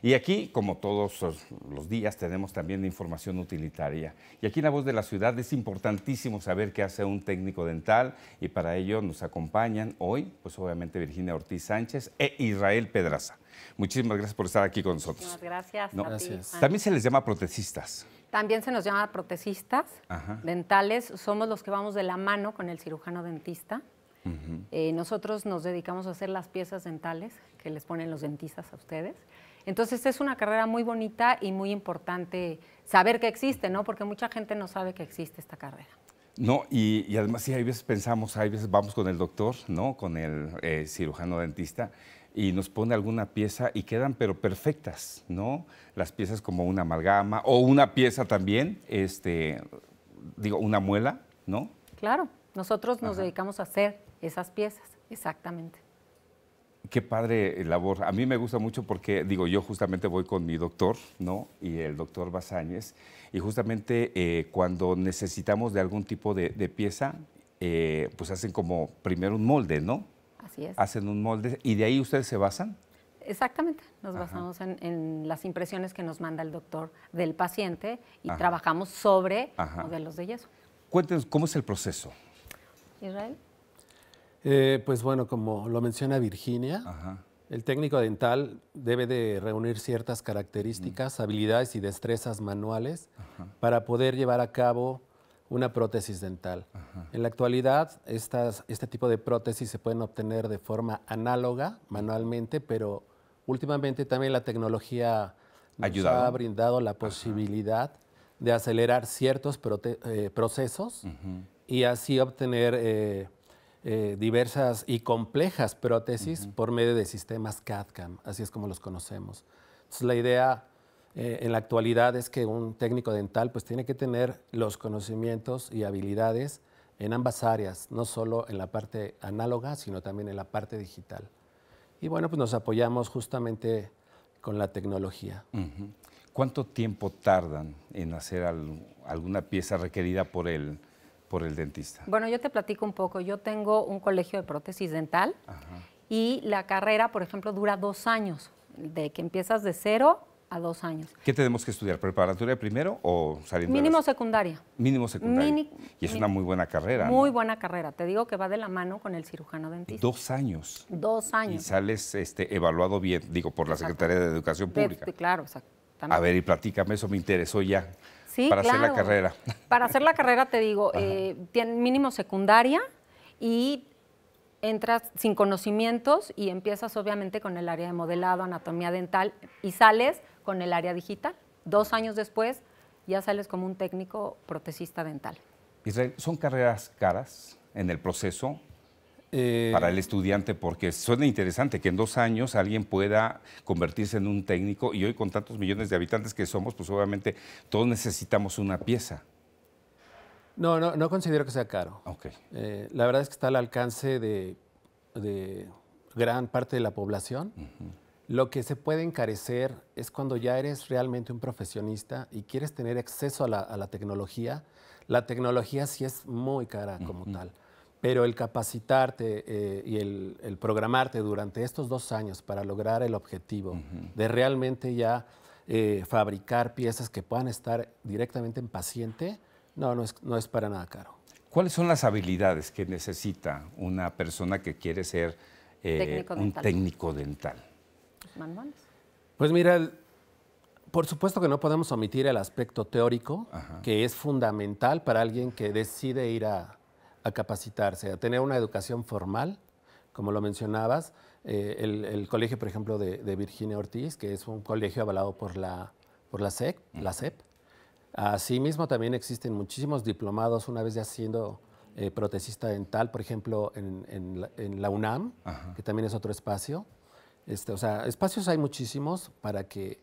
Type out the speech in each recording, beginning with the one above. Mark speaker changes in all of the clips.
Speaker 1: Y aquí, como todos los días, tenemos también información utilitaria. Y aquí en La Voz de la Ciudad es importantísimo saber qué hace un técnico dental y para ello nos acompañan hoy, pues obviamente Virginia Ortiz Sánchez e Israel Pedraza. Muchísimas gracias por estar aquí con nosotros.
Speaker 2: Muchísimas gracias. también se les
Speaker 1: llama protecistas.
Speaker 2: También se nos llama protecistas dentales. Somos los que vamos de la mano con el cirujano dentista. Eh, nosotros nos dedicamos a hacer las piezas dentales que les ponen los dentistas a ustedes. Entonces es una carrera muy bonita y muy importante saber que existe, ¿no? Porque mucha gente no sabe que existe esta carrera.
Speaker 1: No, y, además sí, hay veces pensamos, hay veces vamos con el doctor, ¿no? Con el eh, cirujano dentista y nos pone alguna pieza y quedan pero perfectas, ¿no? Las piezas como una amalgama o una pieza también, este, digo, una muela, ¿no?
Speaker 2: Claro. Nosotros nos dedicamos a hacer esas piezas, exactamente.
Speaker 1: Qué padre eh, labor. A mí me gusta mucho porque, digo, yo justamente voy con mi doctor, ¿no? Y el doctor Basáñez. Y justamente eh, cuando necesitamos de algún tipo de, pieza, eh, pues hacen como primero un molde, ¿no? Así es. Hacen un molde. ¿Y de ahí ustedes se basan?
Speaker 2: Exactamente, nos basamos en, las impresiones que nos manda el doctor del paciente y trabajamos sobre modelos de yeso.
Speaker 1: Cuéntenos, ¿cómo es el proceso?
Speaker 2: Israel?
Speaker 3: Eh, pues bueno, como lo menciona Virginia, el técnico dental debe de reunir ciertas características, habilidades y destrezas manuales para poder llevar a cabo una prótesis dental. En la actualidad, este tipo de prótesis se pueden obtener de forma análoga, manualmente, pero últimamente también la tecnología ha brindado la posibilidad de acelerar ciertos eh, procesos y así obtener eh, eh, diversas y complejas prótesis por medio de sistemas CAD-CAM, así es como los conocemos. Entonces, la idea eh, en la actualidad es que un técnico dental pues tiene que tener los conocimientos y habilidades en ambas áreas, no solo en la parte análoga, sino también en la parte digital. Y bueno, pues nos apoyamos justamente con la tecnología.
Speaker 1: ¿Cuánto tiempo tardan en hacer alguna pieza requerida por él? el dentista?
Speaker 2: Bueno, yo te platico un poco. Yo tengo un colegio de prótesis dental y la carrera, por ejemplo, dura dos años, de que empiezas de cero a dos años.
Speaker 1: ¿Qué tenemos que estudiar? ¿Preparatoria primero o saliendo? Mínimo de mínimo
Speaker 2: secundaria.
Speaker 1: Mínimo secundaria. y es una muy buena carrera. Muy
Speaker 2: buena carrera. Te digo que va de la mano con el cirujano dentista.
Speaker 1: Dos años.
Speaker 2: Dos años. Y
Speaker 1: sales este, evaluado bien, digo, por la Secretaría de Educación Pública.
Speaker 2: claro, A
Speaker 1: ver, y platícame, eso me interesó ya para hacer la carrera.
Speaker 2: Para hacer la carrera, te digo, eh, mínimo secundaria y entras sin conocimientos y empiezas obviamente con el área de modelado, anatomía dental y sales con el área digital. Dos años después ya sales como un técnico protecista dental.
Speaker 1: Israel, ¿son carreras caras en el proceso? Eh, para el estudiante, porque suena interesante que en dos años alguien pueda convertirse en un técnico y hoy con tantos millones de habitantes que somos, pues obviamente todos necesitamos una pieza.
Speaker 3: No, no, no considero que sea caro. Eh, la verdad es que está al alcance de, gran parte de la población. Lo que se puede encarecer es cuando ya eres realmente un profesionista y quieres tener acceso a la, tecnología. La tecnología sí es muy cara como tal pero el capacitarte eh, y el, programarte durante estos dos años para lograr el objetivo de realmente ya eh, fabricar piezas que puedan estar directamente en paciente, no, no es, para nada caro.
Speaker 1: ¿Cuáles son las habilidades que necesita una persona
Speaker 3: que quiere ser eh, un técnico dental? Pues mira, por supuesto que no podemos omitir el aspecto teórico, que es fundamental para alguien que decide ir a, a capacitarse, a tener una educación formal, como lo mencionabas. Eh, el, colegio, por ejemplo, de, Virginia Ortiz, que es un colegio avalado por la, por la SEC, la SEP, Asimismo, también existen muchísimos diplomados, una vez ya siendo eh, dental, por ejemplo, en, la, UNAM, que también es otro espacio. Este, o sea, espacios hay muchísimos para que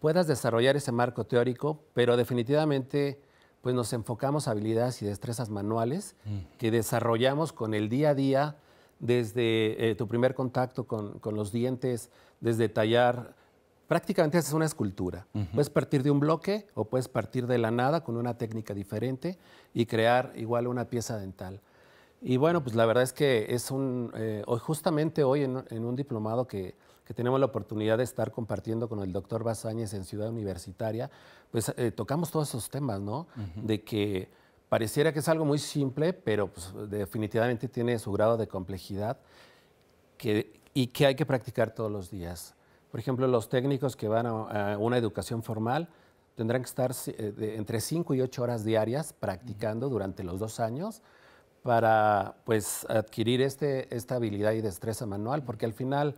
Speaker 3: puedas desarrollar ese marco teórico, pero definitivamente pues nos enfocamos a habilidades y destrezas manuales mm. que desarrollamos con el día a día, desde eh, tu primer contacto con, los dientes, desde tallar. Prácticamente es una escultura. Puedes partir de un bloque o puedes partir de la nada con una técnica diferente y crear igual una pieza dental. Y bueno, pues la verdad es que es un... Eh, justamente hoy en un diplomado que, que tenemos la oportunidad de estar compartiendo con el doctor Basáñez en Ciudad Universitaria, pues eh, tocamos todos esos temas, ¿no? De que pareciera que es algo muy simple, pero pues, definitivamente tiene su grado de complejidad que, y que hay que practicar todos los días. Por ejemplo, los técnicos que van a, una educación formal, tendrán que estar eh, entre 5 y 8 horas diarias practicando durante los dos años para pues, adquirir este, esta habilidad y destreza manual, porque al final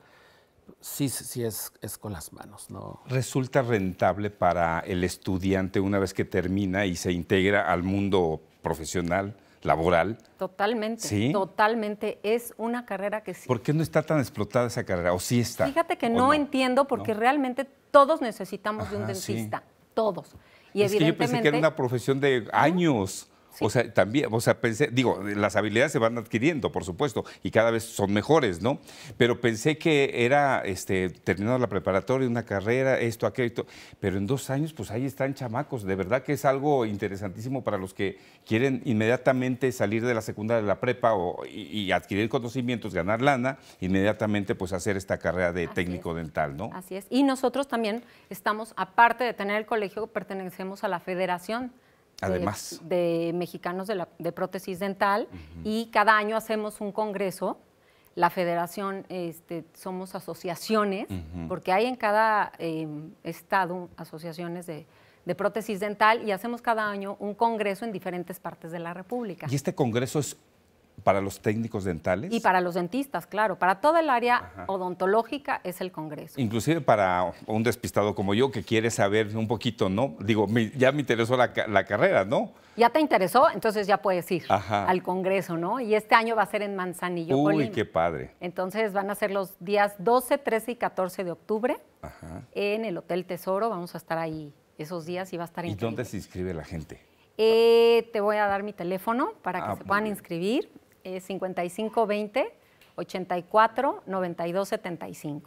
Speaker 3: Sí, sí es, es, con las manos. No.
Speaker 1: ¿Resulta rentable para el estudiante una vez que termina y se integra al mundo profesional, laboral?
Speaker 2: Totalmente, totalmente. Es una carrera que sí.
Speaker 1: ¿Por qué no está tan explotada esa carrera? ¿O sí está?
Speaker 2: Fíjate que no, entiendo porque realmente todos necesitamos de un dentista, todos. Y que yo pensé que era una
Speaker 1: profesión de años. O sea, también, o sea, pensé, digo, las habilidades se van adquiriendo, por supuesto, y cada vez son mejores, ¿no? Pero pensé que era este, terminando la preparatoria, una carrera, esto, aquello, pero en dos años, pues ahí están chamacos. De verdad que es algo interesantísimo para los que quieren inmediatamente salir de la secundaria de la prepa y, adquirir conocimientos, ganar lana, inmediatamente pues hacer esta carrera de técnico dental, ¿no?
Speaker 2: Así es. Y nosotros también estamos, aparte de tener el colegio, pertenecemos a la federación
Speaker 1: Además.
Speaker 2: De, mexicanos de, prótesis dental y cada año hacemos un congreso. La federación, este, somos asociaciones, porque hay en cada em, estado asociaciones de, de prótesis dental y hacemos cada año un congreso en diferentes partes de la República. ¿Y
Speaker 1: este congreso es para los técnicos dentales. Y
Speaker 2: para los dentistas, claro. Para toda el área odontológica es el Congreso.
Speaker 1: Inclusive para un despistado como yo que quiere saber un poquito, ¿no? Digo, ya me interesó la, carrera, ¿no?
Speaker 2: Ya te interesó, entonces ya puedes ir al Congreso, ¿no? Y este año va a ser en Manzanillo. Uy, qué padre. Entonces van a ser los días 12, 13 y 14 de octubre en el Hotel Tesoro. Vamos a estar ahí esos días y va a estar increíble. ¿Y
Speaker 1: dónde se inscribe la gente?
Speaker 2: Eh, te voy a dar mi teléfono para que ah, se puedan inscribir. 5520 84 92 75.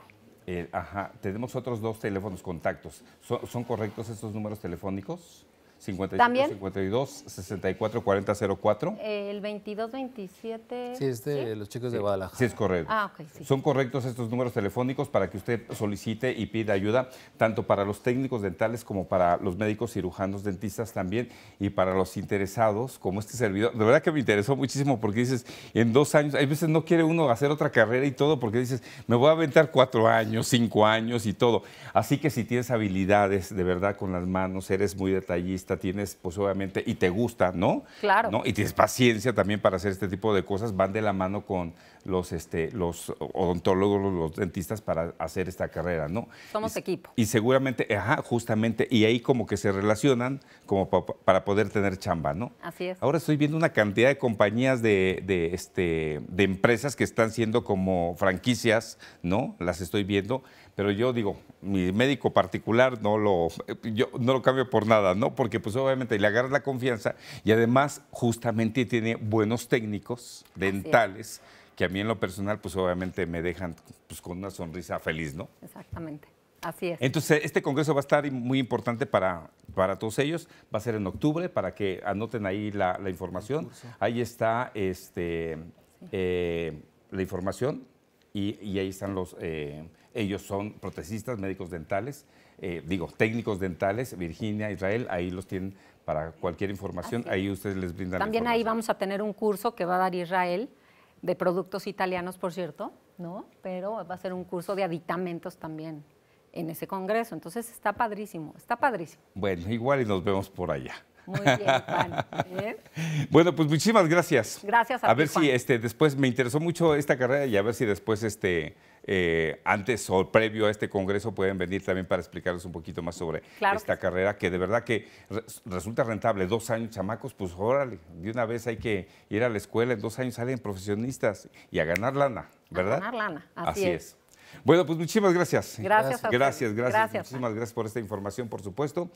Speaker 1: ajá, tenemos otros dos teléfonos contactos. ¿Son, ¿Son correctos estos números telefónicos? 55 52 64 40 04.
Speaker 2: El 22 27. Sí, es de
Speaker 1: los chicos de Guadalajara. Sí, es correcto. Ah, Son correctos estos números telefónicos para que usted solicite y pida ayuda, tanto para los técnicos dentales como para los médicos cirujanos dentistas también y para los interesados, como este servidor. De verdad que me interesó muchísimo porque dices, en dos años, hay veces no quiere uno hacer otra carrera y todo porque dices, me voy a aventar cuatro años, cinco años y todo. Así que si tienes habilidades de verdad con las manos, eres muy detallista, tienes, pues obviamente, y te gusta, ¿no? Claro. ¿no? Y tienes paciencia también para hacer este tipo de cosas, van de la mano con los, este, los odontólogos, los dentistas para hacer esta carrera, ¿no? Somos equipo. Y seguramente, ajá, justamente, y ahí como que se relacionan como para poder tener chamba, ¿no? Así es. Ahora estoy viendo una cantidad de compañías de, este, de empresas que están siendo como franquicias, ¿no? Las estoy viendo pero yo digo, mi médico particular no lo, yo no lo cambio por nada, ¿no? Porque pues obviamente le agarras la confianza y además justamente tiene buenos técnicos dentales que a mí en lo personal pues obviamente me dejan pues con una sonrisa feliz, ¿no?
Speaker 2: Exactamente. Así es.
Speaker 1: Entonces, este congreso va a estar muy importante para, para todos ellos. Va a ser en octubre, para que anoten ahí la, información. Ahí está este, eh, la información y, ahí están los, eh, ellos son protecistas, médicos dentales, eh, digo, técnicos dentales, Virginia, Israel, ahí los tienen para cualquier información, ahí ustedes les brindan. También
Speaker 2: ahí vamos a tener un curso que va a dar Israel de productos italianos, por cierto, ¿no? Pero va a ser un curso de aditamentos también en ese congreso. Entonces está padrísimo, está padrísimo.
Speaker 1: Bueno, igual y nos vemos por allá. Muy bien, Juan. ¿Eh? Bueno, pues muchísimas gracias. Gracias a, a ver si este después me interesó mucho esta carrera y a ver si después este eh, antes o previo a este congreso pueden venir también para explicarles un poquito más sobre esta carrera que de verdad que resulta rentable. Dos años chamacos, pues órale, de una vez hay que ir a la escuela, en dos años salen profesionistas y a ganar lana, ¿verdad? A ganar
Speaker 2: lana, así, es.
Speaker 1: Bueno, pues muchísimas gracias. Gracias, a gracias, gracias. gracias. Muchísimas gracias por esta información, por supuesto.